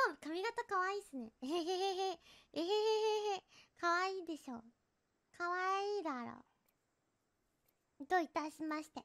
今日髪型可愛いっすね。えへへへへ。えへへへへ。可愛いでしょ。可愛いだろ。どういたしまして。